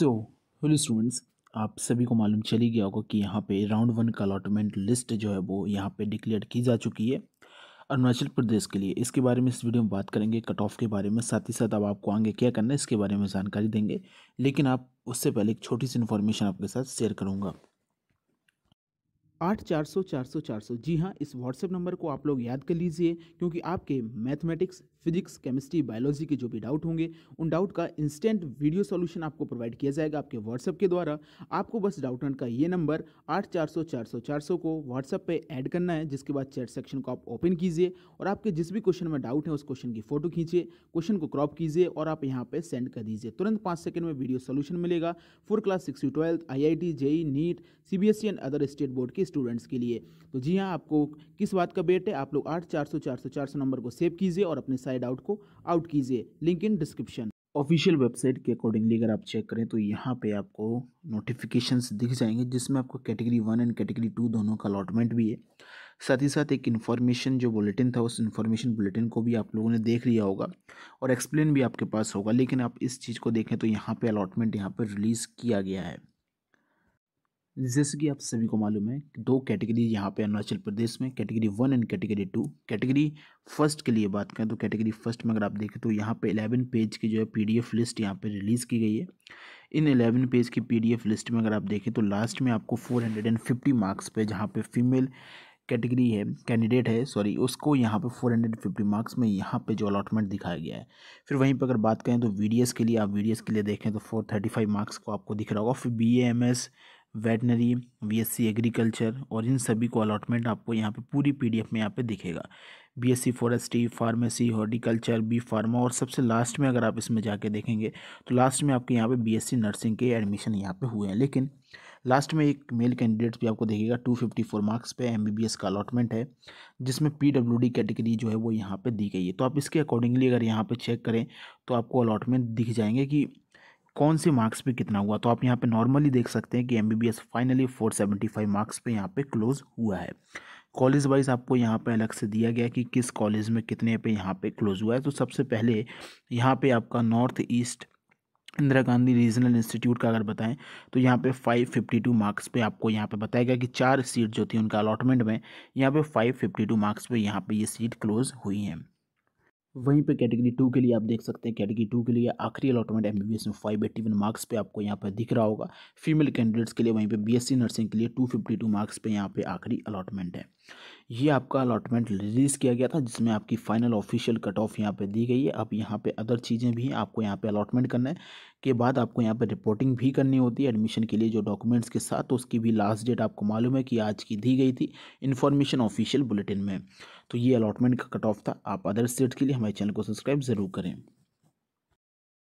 so hello students आप सभी को मालूम चली गया होगा कि यहाँ पे राउंड वन का अलॉटमेंट लिस्ट जो है वो यहाँ पे डिक्लेयर की जा चुकी है अरुणाचल प्रदेश के लिए इसके बारे में इस वीडियो में बात करेंगे कट ऑफ के बारे में साथ ही साथ अब आपको आगे क्या करना है इसके बारे में जानकारी देंगे लेकिन आप उससे पहले एक छोटी सी इन्फॉर्मेशन आपके साथ शेयर करूँगा आठ चार सौ चार सौ चार सौ जी हाँ इस व्हाट्सएप नंबर को आप लोग याद कर लीजिए क्योंकि आपके मैथमेटिक्स फिजिक्स केमिस्ट्री बायोलॉजी के जो भी डाउट होंगे उन डाउट का इंस्टेंट वीडियो सॉल्यूशन आपको प्रोवाइड किया जाएगा आपके व्हाट्सएप के द्वारा आपको बस डाउट का ये नंबर आठ चार सौ चार सौ चार सौ को व्हाट्सएप पे ऐड करना है जिसके बाद चैट सेक्शन को आप ओपन कीजिए और आपके जिस भी क्वेश्चन में डाउट है उस क्वेश्चन की फोटो खींचिए क्वेश्चन को क्रॉप कीजिए और आप यहाँ पर सेंड कर दीजिए तुरंत पाँच सेकंड में वीडियो सोल्यूशन मिलेगा four class six to twelfth I I T JEE NEET C B S E and other state board के स्टूडेंट्स के लिए तो जी हाँ आपको किस बात का बेट है आप लोग आठ चार सौ चार सौ चार सौ नंबर को सेव कीजिए और अपने साइड आउट को आउट कीजिए link in description official website के अकॉर्डिंगली अगर आप चेक करें तो यहाँ पे आपको नोटिफिकेशंस दिख जाएंगे जिसमें आपको category one and category two दोनों का अलॉटमेंट भी है साथ ही साथ एक इन्फॉर्मेशन जो बुलेटिन था उस इन्फॉर्मेशन बुलेटिन को भी आप लोगों ने देख लिया होगा और एक्सप्लेन भी आपके पास होगा लेकिन आप इस चीज़ को देखें तो यहाँ पर अलॉटमेंट यहाँ पर रिलीज़ किया गया है जैसे कि आप सभी को मालूम है दो कैटेगरी यहाँ पे अरुणाचल प्रदेश में category one and category two category first के लिए बात करें तो कैटेगरी फर्स्ट में अगर आप देखें तो यहाँ पे एलेवन पेज की जो है पीडीएफ लिस्ट यहाँ पे रिलीज़ की गई है इन एलेवन पेज की पीडीएफ लिस्ट में अगर आप देखें तो लास्ट में आपको four hundred and fifty marks पे जहाँ पर फीमेल कैटेगरी है कैंडिडेट है सॉरी उसको यहाँ पे 450 मार्क्स में यहाँ पे जो अलॉटमेंट दिखाया गया है फिर वहीं पर अगर बात करें तो वी के लिए आप वी के लिए देखें तो 435 मार्क्स को आपको दिख रहा होगा फिर B M S veterinary BSc agriculture और इन सभी को अलॉटमेंट आपको यहाँ पे पूरी पीडीएफ में यहाँ पे दिखेगा BSc forestry pharmacy horticulture B pharma और सबसे लास्ट में अगर आप इसमें जाके देखेंगे तो लास्ट में आपके यहाँ पे बीएससी नर्सिंग के एडमिशन यहाँ पे हुए हैं लेकिन लास्ट में एक मेल कैंडिडेट भी आपको देखेगा टू फिफ्टी फोर मार्क्स पर एम का अलॉटमेंट है जिसमें पी कैटेगरी जो है वो यहाँ पर दी गई है तो आप इसके अकॉर्डिंगली अगर यहाँ पर चेक करें तो आपको अलॉटमेंट दिख जाएंगे कि कौन से मार्क्स पे कितना हुआ तो आप यहाँ पे नॉर्मली देख सकते हैं कि एम फाइनली 475 मार्क्स पे यहाँ पे क्लोज़ हुआ है कॉलेज वाइज आपको यहाँ पे अलग से दिया गया कि किस कॉलेज में कितने पे यहाँ पे क्लोज़ हुआ है तो सबसे पहले यहाँ पे आपका north east Indira Gandhi regional institute का अगर बताएं तो यहाँ पे 552 मार्क्स पे आपको यहाँ पे बताया गया कि चार सीट जो थी उनका अलॉटमेंट में यहाँ पे 552 मार्क्स पे यहाँ पे ये सीट क्लोज़ हुई हैं वहीं पे कैटेगरी टू के लिए आप देख सकते हैं कैटेगरी टू के लिए आखिरी अलॉटमेंट एम बी में फाइव एट्टी वन मार्क्स पे आपको यहाँ पर दिख रहा होगा फीमेल कैंडिडेट्स के लिए वहीं पे बीएससी नर्सिंग के लिए टू फिफ्टी टू मार्क्स पे यहाँ पे आखिरी अलॉटमेंट है ये आपका अलॉटमेंट रिलीज़ किया गया था जिसमें आपकी फाइनल ऑफिशियल कट ऑफ यहाँ पर दी गई है अब यहाँ पर अदर चीज़ें भी हैं आपको यहाँ पर अलॉटमेंट करना है के बाद आपको यहाँ पर रिपोर्टिंग भी करनी होती है एडमिशन के लिए जो डॉक्यूमेंट्स के साथ तो उसकी भी लास्ट डेट आपको मालूम है कि आज की दी गई थी इन्फॉर्मेशन ऑफिशियल बुलेटिन में तो ये अलॉटमेंट का कट ऑफ था आप अदर स्टेट के लिए हमारे चैनल को सब्सक्राइब ज़रूर करें